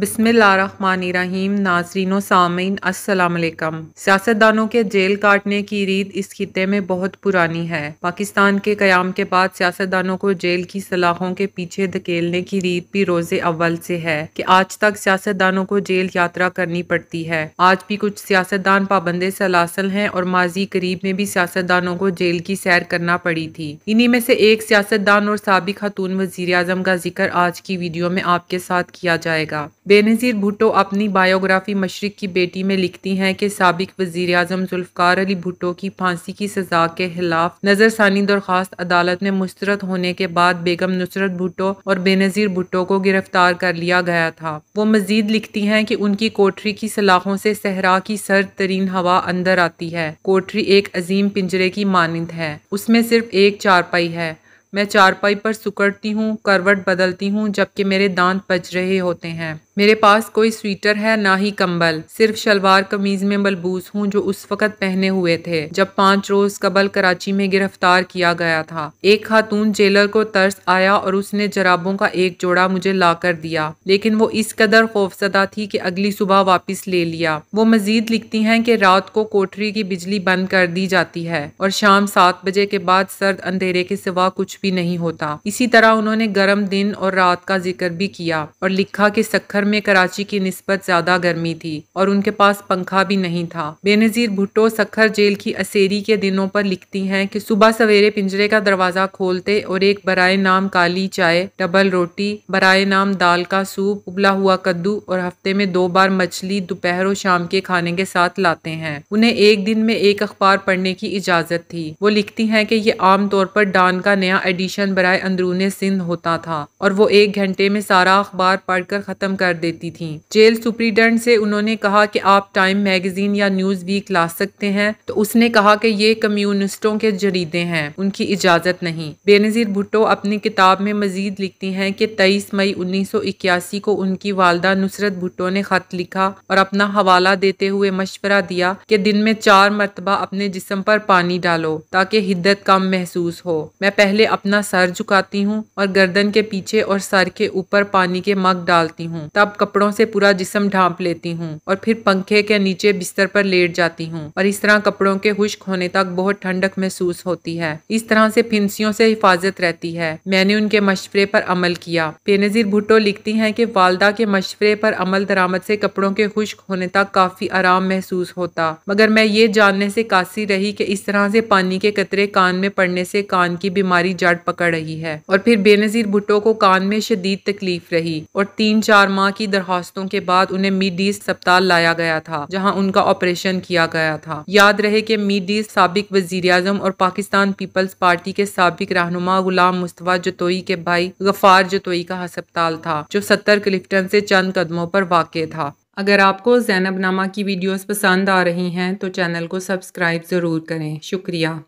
बिसमीम नाजरीन सामीन असलकम सियासतदानों के जेल काटने की रीत इस खत्े में बहुत पुरानी है पाकिस्तान के क्याम के बाद सियासतदानों को जेल की सलाखों के पीछे धकेलने की रीत भी रोज़े अव्वल से है कि आज तक सियासतदानों को जेल यात्रा करनी पड़ती है आज भी कुछ सियासतदान पाबंद सलासल हैं और माजी करीब में भी सियासतदानों को जेल की सैर करना पड़ी थी इन्हीं में से एक सियासतदान और सबक खातून वजीर का जिक्र आज की वीडियो में आपके साथ किया जाएगा बेनज़ीर भुटो अपनी बायोग्राफी मशरक़ की बेटी में लिखती हैं कि सबक वज़ी अजम जुल्फ़ार अली भुटो की फांसी की सज़ा के खिलाफ नज़रसानी दरख्वास्त अदालत में मुस्तरद होने के बाद बेगम नुसरत भुटो और बेनज़ीर भुटो को गिरफ्तार कर लिया गया था वो मजीद लिखती हैं कि उनकी कोठरी की सलाखों से सहरा की सर्द तरीन हवा अंदर आती है कोठरी एक अजीम पिंजरे की मानंद है उसमें सिर्फ एक चारपाई है मैं चारपाई पर सुकड़ती हूँ करवट बदलती हूँ जबकि मेरे दांत बच रहे होते हैं मेरे पास कोई स्वीटर है ना ही कंबल सिर्फ शलवार कमीज में मलबूस हूँ जो उस वक़्त पहने हुए थे जब पाँच रोज कबल कराची में गिरफ्तार किया गया था एक खातून जेलर को तरस आया और उसने जराबों का एक जोड़ा मुझे ला कर दिया लेकिन वो इस कदर खौफजदा थी कि अगली सुबह वापस ले लिया वो मजीद लिखती हैं कि रात को कोठरी की बिजली बंद कर दी जाती है और शाम सात बजे के बाद सर्द अंधेरे के सिवा कुछ भी नहीं होता इसी तरह उन्होंने गर्म दिन और रात का जिक्र भी किया और लिखा कि सखर में कराची की नस्बत ज़्यादा गर्मी थी और उनके पास पंखा भी नहीं था बेनज़ीर भुट्टो सखर जेल की असेरी के दिनों पर लिखती हैं कि सुबह सवेरे पिंजरे का दरवाज़ा खोलते और एक बराए नाम काली चाय डबल रोटी बरए नाम दाल का सूप उबला हुआ कद्दू और हफ्ते में दो बार मछली दोपहर और शाम के खाने के साथ लाते हैं उन्हें एक दिन में एक अखबार पढ़ने की इजाज़त थी वो लिखती हैं कि ये आमतौर पर डान का नया एडिशन बरए अंदरून सिंध होता था और वो एक घंटे में सारा अखबार पढ़कर ख़त्म कर देती थी जेल सुप्रीडेंट से उन्होंने कहा कि आप टाइम मैगजीन या न्यूज वीक ला सकते हैं तो उसने कहा कि ये कम्युनिस्टों के जरीदे हैं उनकी इजाजत नहीं बेनजीर भुट्टो अपनी किताब में मजीद लिखती हैं कि तेईस मई उन्नीस सौ इक्यासी को उनकी वालदा नुसरत भुट्टो ने खत लिखा और अपना हवाला देते हुए मशवरा दिया कि दिन में चार मरतबा अपने जिसम पर पानी डालो ताकि हिद्दत कम महसूस हो मैं पहले अपना सर झुकाती हूँ और गर्दन के पीछे और सर के ऊपर पानी के मग डालती हूँ तब कपड़ों से पूरा जिसम ढांप लेती हूँ और फिर पंखे के नीचे बिस्तर पर लेट जाती हूँ और इस तरह कपड़ों के खुश्क होने तक बहुत ठंडक महसूस होती है इस तरह से फिंसियों से हिफाजत रहती है मैंने उनके मशवरे पर अमल किया बेनजीर भुट्टो लिखती हैं कि वालदा के मशवरे पर अमल दरामद से कपड़ों के खुश्क होने तक काफी आराम महसूस होता मगर मैं ये जानने से कासी रही कि इस तरह से पानी के कतरे कान में पड़ने से कान की बीमारी जड़ पकड़ रही है और फिर बेनजीर भुट्टो को कान में शदीद तकलीफ रही और तीन चार माह माह की दरखास्तों के बाद उन्हें मीडीज अस्पताल लाया गया था जहाँ उनका ऑपरेशन किया गया था याद रहे की मीडीज सबक वजीर और पाकिस्तान पीपल्स पार्टी के सबक रहनुमा गुलाम मुस्तफ़ा जतोई के भाई गफार जतोई का हस्पताल था जो सत्तर क्लिफ्टन से चंद कदमों पर वाक़ था अगर आपको जैनब नामा की वीडियोस पसंद आ रही हैं तो चैनल को सब्सक्राइब ज़रूर करें शुक्रिया